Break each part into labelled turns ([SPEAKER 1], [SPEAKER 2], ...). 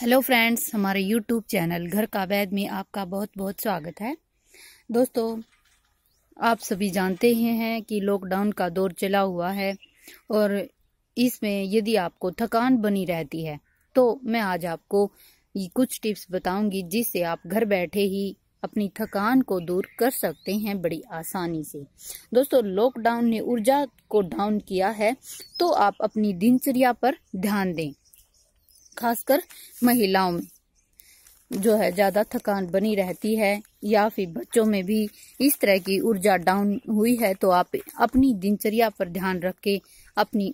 [SPEAKER 1] hello friends हमारे YouTube channel घर का वैद में आपका बहुत बहुत स्वागत है दोस्तों आप सभी जानते ही हैं कि लॉकडाउन का दौर चला हुआ है और इसमें यदि आपको थकान बनी रहती है तो मैं आज आपको कुछ टिप्स बताऊंगी जिससे आप घर बैठे ही अपनी थकान को दूर कर सकते हैं बड़ी आसानी से दोस्तों लॉकडाउन ने ऊर्जा को डाउन किया है तो आप अपनी दिनचर्या पर ध्यान दें खासकर महिलाओं में जो है ज़्यादा थकान बनी रहती है या फिर बच्चों में भी इस तरह की ऊर्जा डाउन हुई है तो आप अपनी दिनचर्या पर ध्यान रख के अपनी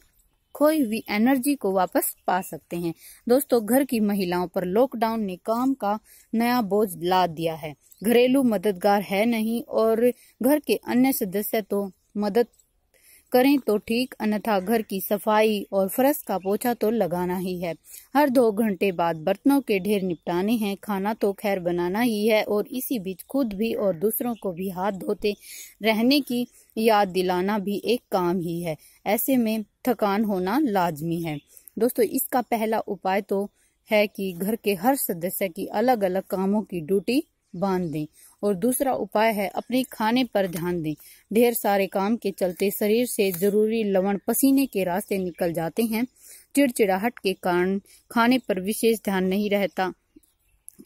[SPEAKER 1] खोई हुई एनर्जी को वापस पा सकते हैं दोस्तों घर की महिलाओं पर लॉकडाउन ने काम का नया बोझ ला दिया है घरेलू मददगार है नहीं और घर के अन्य सदस्य तो मदद करें तो ठीक अन्यथा घर की सफाई और फरस का पोछा तो लगाना ही है हर दो घंटे बाद बर्तनों के ढेर निपटाने हैं खाना तो खैर बनाना ही है और इसी बीच खुद भी और दूसरों को भी हाथ धोते रहने की याद दिलाना भी एक काम ही है ऐसे में थकान होना लाजमी है दोस्तों इसका पहला उपाय तो है कि घर के हर सदस्य की अलग अलग कामों की ड्यूटी बांध दें और दूसरा उपाय है अपने खाने पर ध्यान दें ढेर सारे काम के चलते शरीर से जरूरी लवण पसीने के रास्ते निकल जाते हैं चिड़चिड़ाहट के कारण खाने पर विशेष ध्यान नहीं रहता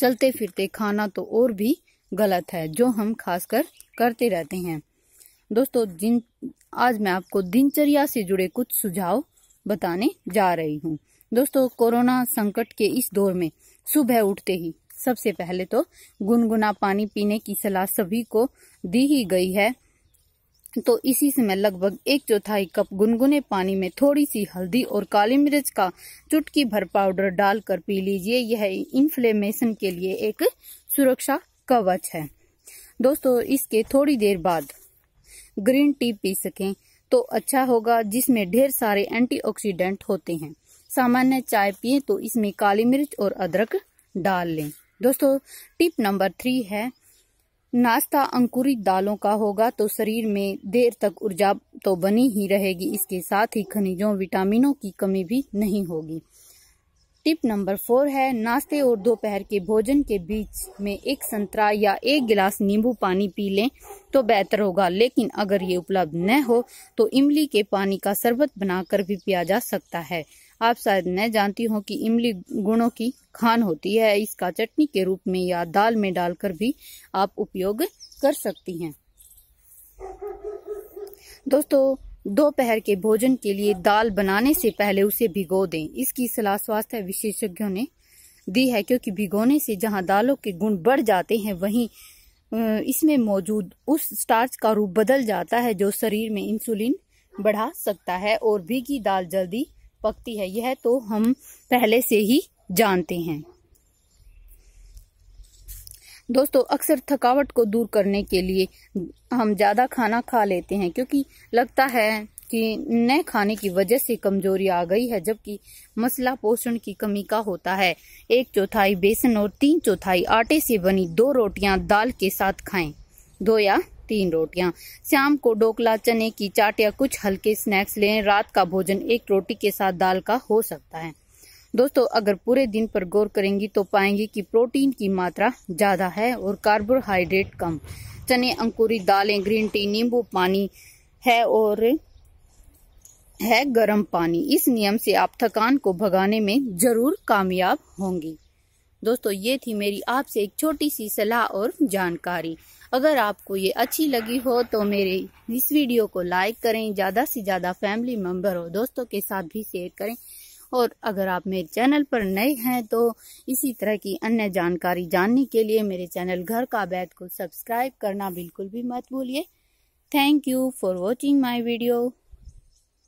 [SPEAKER 1] चलते फिरते खाना तो और भी गलत है जो हम खासकर करते रहते हैं दोस्तों जिन आज मैं आपको दिनचर्या से जुड़े कुछ सुझाव बताने जा रही हूँ दोस्तों कोरोना संकट के इस दौर में सुबह उठते ही सबसे पहले तो गुनगुना पानी पीने की सलाह सभी को दी ही गई है तो इसी समय लगभग एक चौथाई कप गुनगुने पानी में थोड़ी सी हल्दी और काली मिर्च का चुटकी भर पाउडर डालकर पी लीजिए यह इन्फ्लेमेशन के लिए एक सुरक्षा कवच है दोस्तों इसके थोड़ी देर बाद ग्रीन टी पी सकें तो अच्छा होगा जिसमें ढेर सारे एंटीऑक्सीडेंट होते हैं सामान्य चाय पिए तो इसमें काली मिर्च और अदरक डाल लें दोस्तों टिप नंबर थ्री है नाश्ता अंकुरित दालों का होगा तो शरीर में देर तक ऊर्जा तो बनी ही रहेगी इसके साथ ही खनिजों विटामिनों की कमी भी नहीं होगी टिप नंबर फोर है नाश्ते और दोपहर के भोजन के बीच में एक संतरा या एक गिलास नींबू पानी पी लें तो बेहतर होगा लेकिन अगर ये उपलब्ध न हो तो इमली के पानी का शरबत बनाकर भी पिया जा सकता है आप शायद न जानती हो कि इमली गुणों की खान होती है इसका चटनी के रूप में या दाल में डालकर भी आप उपयोग कर सकती हैं दोस्तों दोपहर के भोजन के लिए दाल बनाने से पहले उसे भिगो दें इसकी सलाह स्वास्थ्य विशेषज्ञों ने दी है क्योंकि भिगोने से जहां दालों के गुण बढ़ जाते हैं वहीं इसमें मौजूद उस स्टार्च का रूप बदल जाता है जो शरीर में इंसुलिन बढ़ा सकता है और भीगी दाल जल्दी पकती है यह तो हम पहले से ही जानते हैं दोस्तों अक्सर थकावट को दूर करने के लिए हम ज़्यादा खाना खा लेते हैं क्योंकि लगता है कि न खाने की वजह से कमजोरी आ गई है जबकि मसला पोषण की कमी का होता है एक चौथाई बेसन और तीन चौथाई आटे से बनी दो रोटियां दाल के साथ खाएं दो या तीन रोटियां शाम को डोकला चने की चाट या कुछ हल्के स्नैक्स लें रात का भोजन एक रोटी के साथ दाल का हो सकता है दोस्तों अगर पूरे दिन पर गौर करेंगी तो पाएंगे कि प्रोटीन की मात्रा ज्यादा है और कार्बोहाइड्रेट कम चने अंकुरित दालें ग्रीन टी नींबू पानी है और है गर्म पानी इस नियम से आप थकान को भगाने में जरूर कामयाब होंगी दोस्तों ये थी मेरी आपसे एक छोटी सी सलाह और जानकारी अगर आपको ये अच्छी लगी हो तो मेरे इस वीडियो को लाइक करें ज़्यादा से ज़्यादा फैमिली मेम्बर और दोस्तों के साथ भी शेयर करें और अगर आप मेरे चैनल पर नए हैं तो इसी तरह की अन्य जानकारी जानने के लिए मेरे चैनल घर का बैत को सब्सक्राइब करना बिल्कुल भी मत भूलिए thank you for watching my video